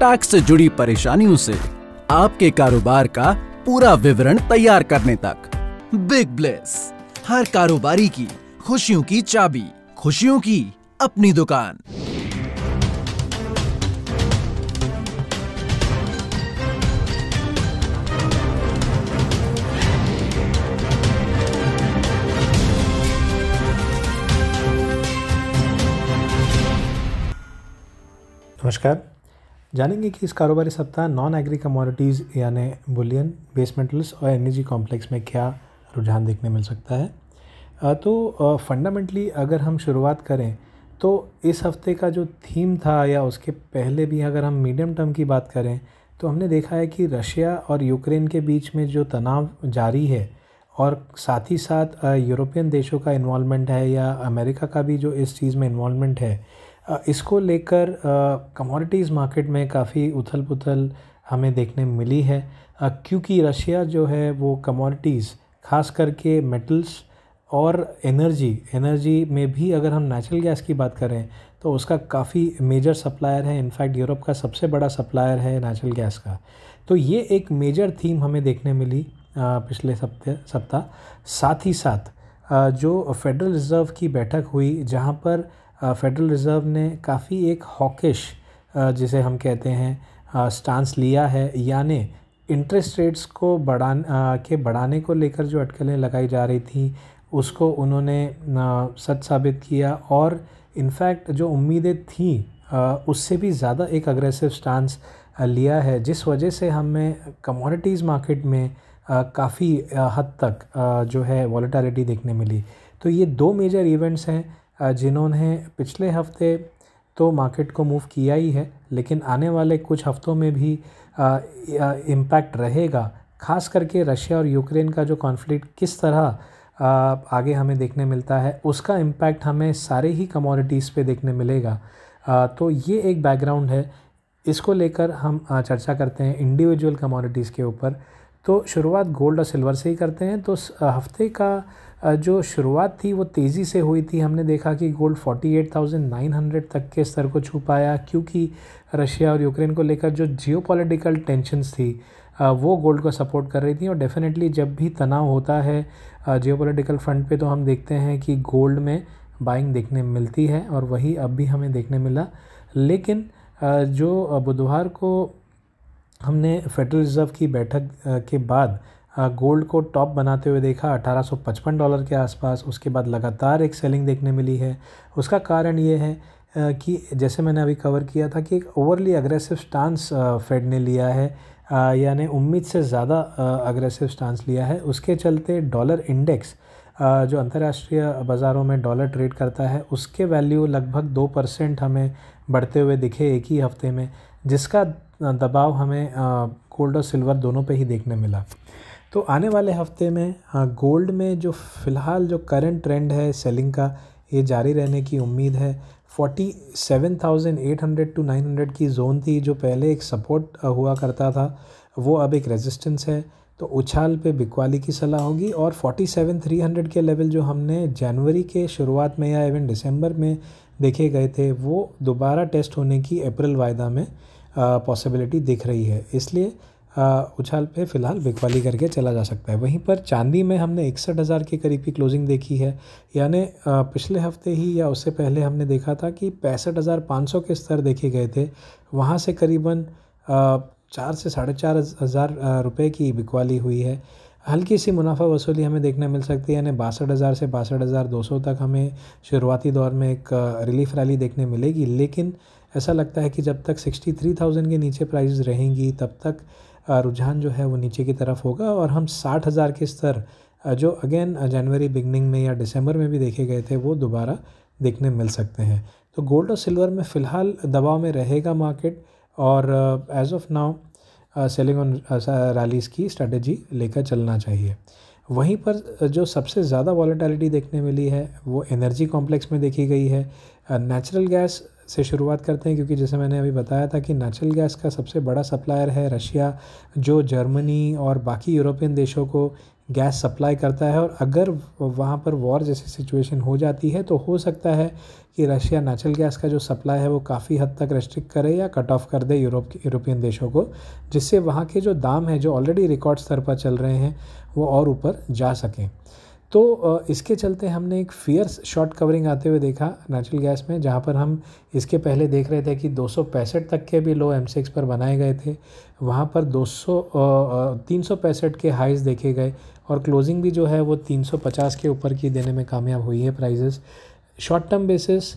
tax से जुड़ी परेशानियों से आपके कारोबार का पूरा विवरण तैयार करने तक बिग ब्लेस हर कारोबारी की खुशियों की चाबी खुशियों की अपनी दुकान नमस्कार जानेंगे कि इस कारोबारी सप्ताह नॉन एग्री कमोडिटीज़ यानी बुलियन बेस मेटल्स और एनर्जी कॉम्प्लेक्स में क्या रुझान देखने मिल सकता है तो फंडामेंटली अगर हम शुरुआत करें तो इस हफ्ते का जो थीम था या उसके पहले भी अगर हम मीडियम टर्म की बात करें तो हमने देखा है कि रशिया और यूक्रेन के बीच में जो तनाव जारी है और साथ ही साथ यूरोपियन देशों का इन्वॉलमेंट है या अमेरिका का भी जो इस चीज़ में इन्वॉलमेंट है इसको लेकर कमोडिटीज़ मार्केट में काफ़ी उथल पुथल हमें देखने मिली है क्योंकि रशिया जो है वो कमोडिटीज़ ख़ास करके मेटल्स और एनर्जी एनर्जी में भी अगर हम नेचुरल गैस की बात करें तो उसका काफ़ी मेजर सप्लायर है इनफैक्ट यूरोप का सबसे बड़ा सप्लायर है नेचुरल गैस का तो ये एक मेजर थीम हमें देखने मिली पिछले सप्ताह सप्ताह साथ ही साथ जो फेडरल रिज़र्व की बैठक हुई जहाँ पर फेडरल रिज़र्व ने काफ़ी एक हॉकिश जिसे हम कहते हैं स्टांस लिया है यानी इंटरेस्ट रेट्स को बढ़ा के बढ़ाने को लेकर जो अटकलें लगाई जा रही थी उसको उन्होंने सच साबित किया और इनफैक्ट जो उम्मीदें थीं उससे भी ज़्यादा एक अग्रेसिव स्टांस लिया है जिस वजह से हमें कमोडिटीज़ मार्केट में काफ़ी हद तक जो है वॉलीटालिटी देखने मिली तो ये दो मेजर इवेंट्स हैं जिन्होंने पिछले हफ्ते तो मार्केट को मूव किया ही है लेकिन आने वाले कुछ हफ्तों में भी इम्पैक्ट रहेगा खास करके रशिया और यूक्रेन का जो कॉन्फ्लिक्ट किस तरह आगे हमें देखने मिलता है उसका इम्पैक्ट हमें सारे ही कमोडिटीज़ पे देखने मिलेगा तो ये एक बैकग्राउंड है इसको लेकर हम चर्चा करते हैं इंडिविजुअल कमोडिटीज़ के ऊपर तो शुरुआत गोल्ड और सिल्वर से ही करते हैं तो हफ्ते का जो शुरुआत थी वो तेज़ी से हुई थी हमने देखा कि गोल्ड 48,900 तक के स्तर को छू पाया क्योंकि रशिया और यूक्रेन को लेकर जो जियोपॉलिटिकल टेंशनस थी वो गोल्ड को सपोर्ट कर रही थी और डेफिनेटली जब भी तनाव होता है जियोपॉलिटिकल फ्रंट पे तो हम देखते हैं कि गोल्ड में बाइंग देखने मिलती है और वही अब भी हमें देखने मिला लेकिन जो बुधवार को हमने फेडरल रिज़र्व की बैठक के बाद गोल्ड को टॉप बनाते हुए देखा 1855 डॉलर के आसपास उसके बाद लगातार एक सेलिंग देखने मिली है उसका कारण ये है कि जैसे मैंने अभी कवर किया था कि एक ओवरली अग्रेसिव स्टांस फेड ने लिया है यानी उम्मीद से ज़्यादा अग्रेसिव स्टांस लिया है उसके चलते डॉलर इंडेक्स जो अंतर्राष्ट्रीय बाज़ारों में डॉलर ट्रेड करता है उसके वैल्यू लगभग दो परसेंट हमें बढ़ते हुए दिखे एक ही हफ्ते में जिसका दबाव हमें गोल्ड और सिल्वर दोनों पे ही देखने मिला तो आने वाले हफ्ते में गोल्ड में जो फ़िलहाल जो करंट ट्रेंड है सेलिंग का ये जारी रहने की उम्मीद है 47,800 टू 900 की जोन थी जो पहले एक सपोर्ट हुआ करता था वो अब एक रेजिस्टेंस है तो उछाल पे बिकवाली की सलाह होगी और 47,300 के लेवल जो हमने जनवरी के शुरुआत में या इवन दिसंबर में देखे गए थे वो दोबारा टेस्ट होने की अप्रैल वायदा में पॉसिबिलिटी दिख रही है इसलिए उछाल पे फ़िलहाल बिकवाली करके चला जा सकता है वहीं पर चांदी में हमने इकसठ हज़ार के करीब की क्लोजिंग देखी है यानी पिछले हफ्ते ही या उससे पहले हमने देखा था कि पैंसठ हज़ार पाँच सौ के स्तर देखे गए थे वहाँ से करीबन चार से साढ़े चार हज़ार रुपये की बिकवाली हुई है हल्की सी मुनाफा वसूली हमें देखने मिल सकती है यानी बासठ हज़ार से बासठ हज़ार दो सौ तक हमें शुरुआती दौर में एक रिलीफ रैली देखने मिलेगी लेकिन ऐसा लगता है कि जब तक सिक्सटी थ्री थाउजेंड के नीचे प्राइस रहेंगी तब तक रुझान जो है वो नीचे की तरफ होगा और हम साठ हज़ार के स्तर जो अगेन जनवरी बिगनिंग में या दिसंबर में भी देखे गए थे वो दोबारा देखने मिल सकते हैं तो गोल्ड और सिल्वर में फ़िलहाल दबाव में रहेगा मार्केट और as of now selling on rallies की स्ट्रेटजी लेकर चलना चाहिए वहीं पर जो सबसे ज़्यादा वॉलेटिलिटी देखने मिली है वो एनर्जी कॉम्प्लेक्स में देखी गई है नेचुरल गैस से शुरुआत करते हैं क्योंकि जैसे मैंने अभी बताया था कि नेचुरल गैस का सबसे बड़ा सप्लायर है रशिया जो जर्मनी और बाकी यूरोपियन देशों को गैस सप्लाई करता है और अगर वहाँ पर वॉर जैसी सिचुएशन हो जाती है तो हो सकता है कि रशिया नेचुरल गैस का जो सप्लाई है वो काफ़ी हद तक रेस्ट्रिक्ट करे या कट ऑफ कर दे यूरोप के यूरोपियन देशों को जिससे वहाँ के जो दाम हैं जो ऑलरेडी रिकॉर्ड स्तर पर चल रहे हैं वो और ऊपर जा सकें तो इसके चलते हमने एक फियर्स शॉर्ट कवरिंग आते हुए देखा नेचुरल गैस में जहाँ पर हम इसके पहले देख रहे थे कि दो तक के भी लो एम पर बनाए गए थे वहाँ पर दो सौ के हाइज़ देखे गए और क्लोजिंग भी जो है वो 350 के ऊपर की देने में कामयाब हुई है प्राइजेस शॉर्ट टर्म बेसिस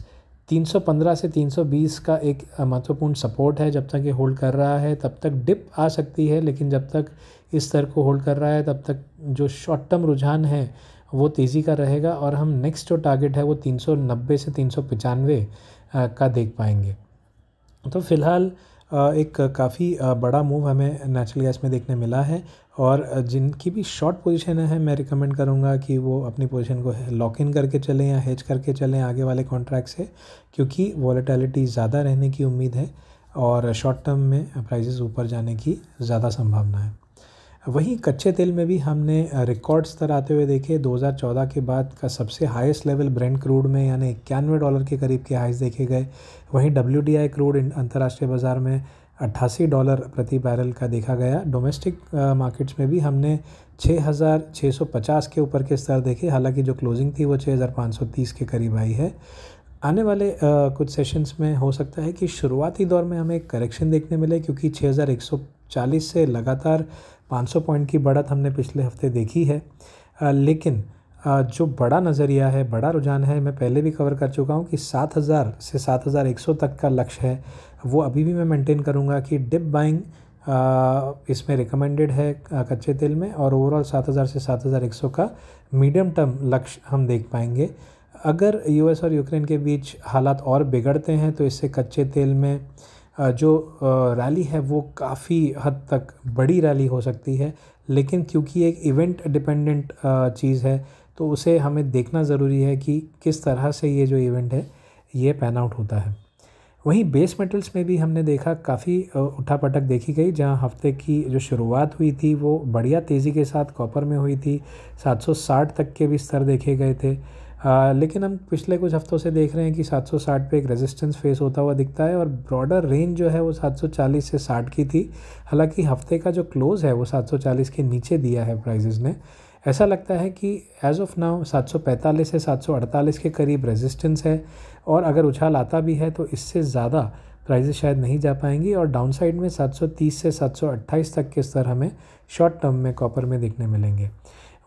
315 से 320 का एक महत्वपूर्ण सपोर्ट है जब तक ये होल्ड कर रहा है तब तक डिप आ सकती है लेकिन जब तक इस स्तर को होल्ड कर रहा है तब तक जो शॉर्ट टर्म रुझान है वो तेज़ी का रहेगा और हम नेक्स्ट जो टारगेट है वो तीन सौ नब्बे से तीन सौ पचानवे का देख पाएंगे तो फ़िलहाल एक काफ़ी बड़ा मूव हमें नेचुरल गैस में देखने मिला है और जिनकी भी शॉर्ट पोजीशन है मैं रिकमेंड करूंगा कि वो अपनी पोजीशन को लॉक इन करके चलें या हेज करके चलें आगे वाले कॉन्ट्रैक्ट से क्योंकि वॉलेटिलिटी ज़्यादा रहने की उम्मीद है और शॉर्ट टर्म में प्राइजेज ऊपर जाने की ज़्यादा संभावना है वहीं कच्चे तेल में भी हमने रिकॉर्ड स्तर आते हुए देखे 2014 के बाद का सबसे हाईएस्ट लेवल ब्रेंड क्रूड में यानी इक्यानवे डॉलर के करीब के हाइस देखे गए वहीं डब्ल्यू डी आई क्रूड अंतर्राष्ट्रीय बाज़ार में अट्ठासी डॉलर प्रति बैरल का देखा गया डोमेस्टिक मार्केट्स में भी हमने 6,650 के ऊपर के स्तर देखे हालांकि जो क्लोजिंग थी वो 6,530 के करीब आई है आने वाले आ, कुछ सेशंस में हो सकता है कि शुरुआती दौर में हमें करेक्शन देखने मिले क्योंकि सौ चालीस से लगातार 500 पॉइंट की बढ़त हमने पिछले हफ्ते देखी है आ, लेकिन आ, जो बड़ा नज़रिया है बड़ा रुझान है मैं पहले भी कवर कर चुका हूँ कि 7000 से 7100 तक का लक्ष्य है वो अभी भी मैं मेंटेन करूँगा कि डिप बाइंग इसमें रिकमेंडेड है कच्चे तेल में और ओवरऑल 7000 से 7100 का मीडियम टर्म लक्ष्य हम देख पाएंगे अगर यूएस और यूक्रेन के बीच हालात और बिगड़ते हैं तो इससे कच्चे तेल में जो रैली है वो काफ़ी हद तक बड़ी रैली हो सकती है लेकिन क्योंकि एक इवेंट डिपेंडेंट चीज़ है तो उसे हमें देखना ज़रूरी है कि किस तरह से ये जो इवेंट है ये पैन आउट होता है वहीं बेस मेटल्स में भी हमने देखा काफ़ी उठा पटक देखी गई जहां हफ्ते की जो शुरुआत हुई थी वो बढ़िया तेज़ी के साथ कॉपर में हुई थी 760 तक के भी स्तर देखे गए थे आ, हाँ, लेकिन हम पिछले कुछ हफ्तों से देख रहे हैं कि 760 पे एक रेजिस्टेंस फेस होता हुआ दिखता है और ब्रॉडर रेंज जो है वो 740 से 60 की थी हालांकि हफ्ते का जो क्लोज़ है वो 740 के नीचे दिया है प्राइजेज़ ने ऐसा लगता है कि एज़ ऑफ नाउ 745 से 748 के करीब रेजिस्टेंस है और अगर उछाल आता भी है तो इससे ज़्यादा प्राइजेस शायद नहीं जा पाएंगी और डाउन साइड में 730 से 728 तक के स्तर हमें शॉर्ट टर्म में कॉपर में देखने मिलेंगे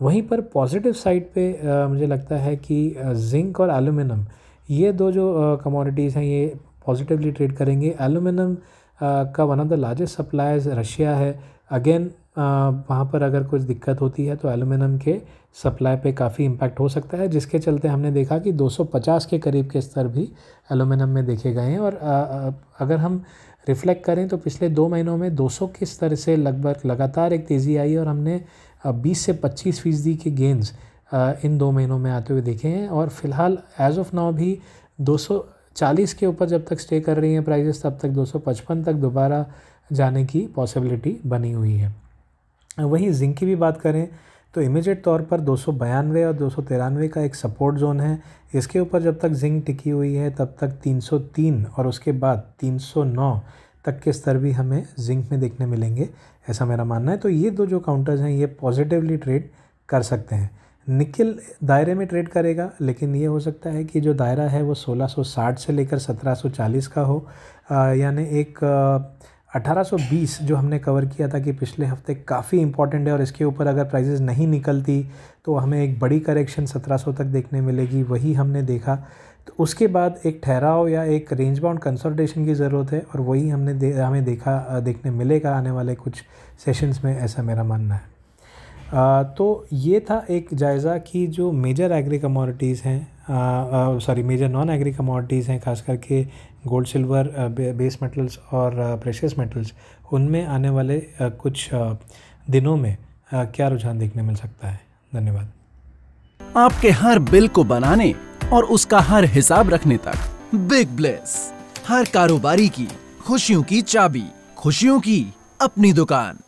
वहीं पर पॉजिटिव साइड पे आ, मुझे लगता है कि जिंक और एलुमिनियम ये दो जो कमोडिटीज़ हैं ये पॉजिटिवली ट्रेड करेंगे एलुमिनियम का one of the largest suppliers Russia है अगेन वहाँ पर अगर कुछ दिक्कत होती है तो एलुमिनियम के सप्लाई पे काफ़ी इम्पैक्ट हो सकता है जिसके चलते हमने देखा कि 250 के करीब के स्तर भी एलुमिनियम में देखे गए हैं और अगर हम रिफ्लेक्ट करें तो पिछले दो महीनों में 200 के स्तर से लगभग लगातार एक तेज़ी आई और हमने 20 से 25 फीसदी के गेंस इन दो महीनों में आते हुए देखे हैं और फिलहाल एज ऑफ नाउ भी 240 के ऊपर जब तक स्टे कर रही हैं प्राइजेस तब तक 255 तक दोबारा जाने की पॉसिबिलिटी बनी हुई है वहीं जिंक की भी बात करें तो इमीडिएट तौर पर दो और दो का एक सपोर्ट जोन है इसके ऊपर जब तक जिंक टिकी हुई है तब तक 303 और उसके बाद 309 तक के स्तर भी हमें जिंक में देखने मिलेंगे ऐसा मेरा मानना है तो ये दो जो काउंटर्स हैं ये पॉजिटिवली ट्रेड कर सकते हैं निकिल दायरे में ट्रेड करेगा लेकिन ये हो सकता है कि जो दायरा है वो 1660 से लेकर 1740 का हो यानी एक आ, 1820 जो हमने कवर किया था कि पिछले हफ्ते काफ़ी इंपॉर्टेंट है और इसके ऊपर अगर प्राइजेज़ नहीं निकलती तो हमें एक बड़ी करेक्शन 1700 तक देखने मिलेगी वही हमने देखा तो उसके बाद एक ठहराव या एक रेंज बाउंड कंसल्टेशन की ज़रूरत है और वही हमने दे, हमें देखा देखने मिलेगा आने वाले कुछ सेशंस में ऐसा मेरा मानना है आ, तो ये था एक जायज़ा कि जो मेजर एग्री कमोडिटीज़ हैं sorry major non agri commodities हैं खास करके गोल्ड सिल्वर बेस मेटल्स और प्रेशियस मेटल्स उनमें आने वाले कुछ दिनों में क्या रुझान देखने मिल सकता है धन्यवाद आपके हर बिल को बनाने और उसका हर हिसाब रखने तक बिग ब्लेस हर कारोबारी की खुशियों की चाबी खुशियों की अपनी दुकान